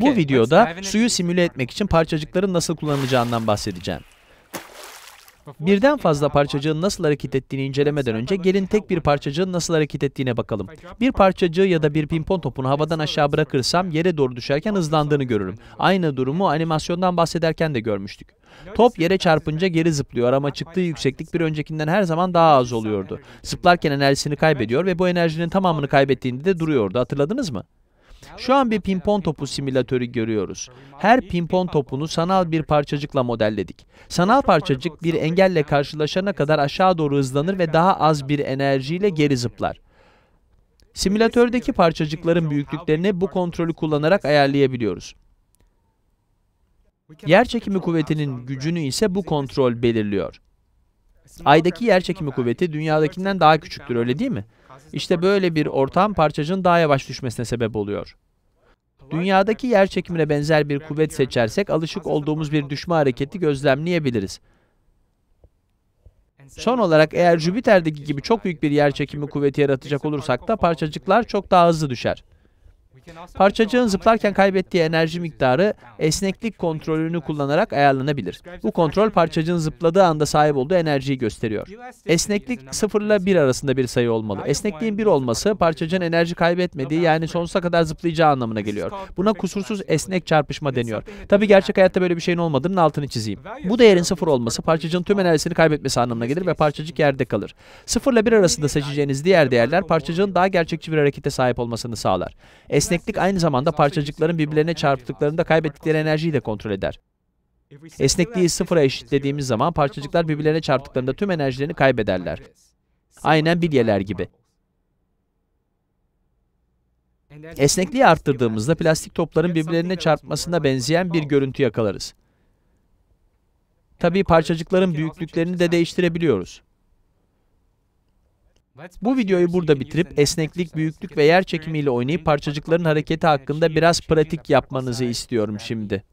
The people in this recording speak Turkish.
Bu videoda suyu simüle etmek için parçacıkların nasıl kullanılacağından bahsedeceğim. Birden fazla parçacığın nasıl hareket ettiğini incelemeden önce gelin tek bir parçacığın nasıl hareket ettiğine bakalım. Bir parçacığı ya da bir pimpon topunu havadan aşağı bırakırsam yere doğru düşerken hızlandığını görürüm. Aynı durumu animasyondan bahsederken de görmüştük. Top yere çarpınca geri zıplıyor ama çıktığı yükseklik bir öncekinden her zaman daha az oluyordu. Zıplarken enerjisini kaybediyor ve bu enerjinin tamamını kaybettiğinde de duruyordu hatırladınız mı? Şu an bir pimpon topu simülatörü görüyoruz. Her pimpon topunu sanal bir parçacıkla modelledik. Sanal parçacık bir engelle karşılaşana kadar aşağı doğru hızlanır ve daha az bir enerjiyle geri zıplar. Simülatördeki parçacıkların büyüklüklerini bu kontrolü kullanarak ayarlayabiliyoruz. Yer çekimi kuvvetinin gücünü ise bu kontrol belirliyor. Ay'daki yer çekimi kuvveti dünyadakinden daha küçüktür öyle değil mi? İşte böyle bir ortam parçacığın daha yavaş düşmesine sebep oluyor. Dünyadaki yer çekimine benzer bir kuvvet seçersek alışık olduğumuz bir düşme hareketi gözlemleyebiliriz. Son olarak eğer Jüpiter'deki gibi çok büyük bir yer çekimi kuvveti yaratacak olursak da parçacıklar çok daha hızlı düşer. Parçacığın zıplarken kaybettiği enerji miktarı esneklik kontrolünü kullanarak ayarlanabilir. Bu kontrol parçacığın zıpladığı anda sahip olduğu enerjiyi gösteriyor. Esneklik 0 ile 1 arasında bir sayı olmalı. Esnekliğin 1 olması parçacığın enerji kaybetmediği yani sonsuza kadar zıplayacağı anlamına geliyor. Buna kusursuz esnek çarpışma deniyor. Tabi gerçek hayatta böyle bir şeyin olmadığının altını çizeyim. Bu değerin 0 olması parçacığın tüm enerjisini kaybetmesi anlamına gelir ve parçacık yerde kalır. 0 ile 1 arasında seçeceğiniz diğer değerler parçacığın daha gerçekçi bir harekete sahip olmasını sağlar. Esnek esneklik aynı zamanda parçacıkların birbirlerine çarptıklarında kaybettikleri enerjiyi de kontrol eder. Esnekliği sıfıra eşitlediğimiz zaman parçacıklar birbirlerine çarptıklarında tüm enerjilerini kaybederler. Aynen bilyeler gibi. Esnekliği arttırdığımızda plastik topların birbirlerine çarpmasına benzeyen bir görüntü yakalarız. Tabii parçacıkların büyüklüklerini de değiştirebiliyoruz. Bu videoyu burada bitirip esneklik, büyüklük ve yer çekimiyle oynayıp parçacıkların hareketi hakkında biraz pratik yapmanızı istiyorum şimdi.